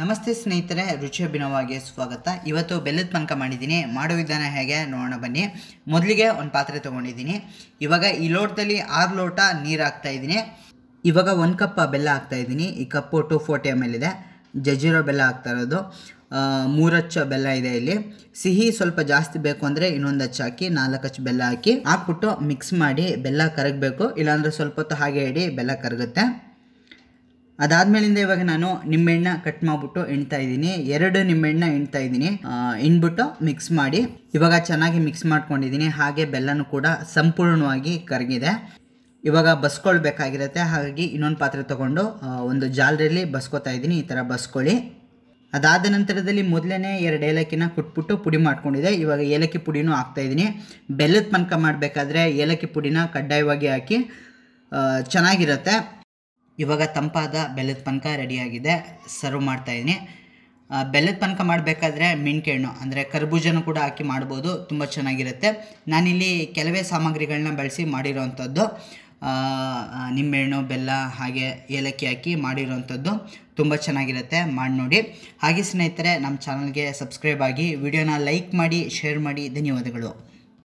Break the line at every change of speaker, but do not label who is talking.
ನಮಸ್ತೆ ಸ್ನೇಹಿತರೆ ರುಚಿ ಅಭಿನವಾಗಿ ಸ್ವಾಗತ ಇವತ್ತು ಬೆಲ್ಲದ ಪಂಕ ಮಾಡಿದ್ದೀನಿ ಮಾಡೋ ವಿಧಾನ ಹೇಗೆ ನೋಡೋಣ ಬನ್ನಿ ಮೊದಲಿಗೆ ಒಂದು ಪಾತ್ರೆ ತೊಗೊಂಡಿದ್ದೀನಿ ಇವಾಗ ಈ ಲೋಟದಲ್ಲಿ ಆರು ಲೋಟ ನೀರು ಹಾಕ್ತಾ ಇದ್ದೀನಿ ಇವಾಗ ಒಂದು ಕಪ್ ಬೆಲ್ಲ ಹಾಕ್ತಾ ಇದ್ದೀನಿ ಈ ಕಪ್ಪು ಟು ಫೋರ್ಟಿ ಎಮ್ ಎಲ್ ಇದೆ ಜಜಿರೋ ಬೆಲ್ಲ ಹಾಕ್ತಾ ಇರೋದು ಮೂರಚ್ಚ ಬೆಲ್ಲ ಇದೆ ಇಲ್ಲಿ ಸಿಹಿ ಸ್ವಲ್ಪ ಜಾಸ್ತಿ ಬೇಕು ಅಂದರೆ ಇನ್ನೊಂದು ಹಚ್ಚು ಹಾಕಿ ನಾಲ್ಕು ಹಚ್ಚು ಬೆಲ್ಲ ಹಾಕಿ ಹಾಕ್ಬಿಟ್ಟು ಮಿಕ್ಸ್ ಮಾಡಿ ಬೆಲ್ಲ ಕರಗಬೇಕು ಇಲ್ಲಾಂದರೆ ಸ್ವಲ್ಪ ಹೊತ್ತು ಹಾಗೆ ಇಡಿ ಬೆಲ್ಲ ಕರಗುತ್ತೆ ಅದಾದ್ಮೇಲಿಂದ ಇವಾಗ ನಾನು ನಿಂಬೆಹಣ್ಣ ಕಟ್ ಮಾಡಿಬಿಟ್ಟು ಎಣ್ತಾ ಇದ್ದೀನಿ ಎರಡು ನಿಂಬೆಹಣ್ಣ ಎಣ್ತಾ ಇದ್ದೀನಿ ಎಣ್ಬಿಟ್ಟು ಮಿಕ್ಸ್ ಮಾಡಿ ಇವಾಗ ಚೆನ್ನಾಗಿ ಮಿಕ್ಸ್ ಮಾಡ್ಕೊಂಡಿದ್ದೀನಿ ಹಾಗೆ ಬೆಲ್ಲನೂ ಕೂಡ ಸಂಪೂರ್ಣವಾಗಿ ಕರಗಿದೆ ಇವಾಗ ಬಸ್ಕೊಳ್ಬೇಕಾಗಿರುತ್ತೆ ಹಾಗಾಗಿ ಇನ್ನೊಂದು ಪಾತ್ರೆ ತೊಗೊಂಡು ಒಂದು ಜಾಲರಿಯಲ್ಲಿ ಬಸ್ಕೋತಾ ಇದ್ದೀನಿ ಈ ಥರ ಬಸ್ಕೊಳ್ಳಿ ಅದಾದ ನಂತರದಲ್ಲಿ ಮೊದಲನೇ ಎರಡು ಏಲಕ್ಕಿನ ಕುಟ್ಬಿಟ್ಟು ಪುಡಿ ಮಾಡ್ಕೊಂಡಿದೆ ಇವಾಗ ಏಲಕ್ಕಿ ಪುಡಿನೂ ಹಾಕ್ತಾಯಿದ್ದೀನಿ ಬೆಲ್ಲದ ಪನಕ ಮಾಡಬೇಕಾದ್ರೆ ಏಲಕ್ಕಿ ಪುಡಿನ ಕಡ್ಡಾಯವಾಗಿ ಹಾಕಿ ಚೆನ್ನಾಗಿರುತ್ತೆ ಇವಾಗ ತಂಪಾದ ಬೆಲ್ಲದ ಪನಕ ರೆಡಿಯಾಗಿದೆ ಸರ್ವ್ ಮಾಡ್ತಾಯಿದ್ದೀನಿ ಬೆಲ್ಲದ ಪನಕ ಮಾಡಬೇಕಾದ್ರೆ ಹಣ್ಣು ಅಂದರೆ ಕರ್ಬೂಜನೂ ಕೂಡ ಹಾಕಿ ಮಾಡ್ಬೋದು ತುಂಬ ಚೆನ್ನಾಗಿರುತ್ತೆ ನಾನಿಲ್ಲಿ ಕೆಲವೇ ಸಾಮಗ್ರಿಗಳನ್ನ ಬಳಸಿ ಮಾಡಿರೋವಂಥದ್ದು ನಿಂಬೆಹಣ್ಣು ಬೆಲ್ಲ ಹಾಗೆ ಏಲಕ್ಕಿ ಹಾಕಿ ಅಂಥದ್ದು ತುಂಬ ಚೆನ್ನಾಗಿರುತ್ತೆ ಮಾಡಿ ನೋಡಿ ಹಾಗೆ ಸ್ನೇಹಿತರೆ ನಮ್ಮ ಚಾನಲ್ಗೆ ಸಬ್ಸ್ಕ್ರೈಬ್ ಆಗಿ ವಿಡಿಯೋನ ಲೈಕ್ ಮಾಡಿ ಶೇರ್ ಮಾಡಿ ಧನ್ಯವಾದಗಳು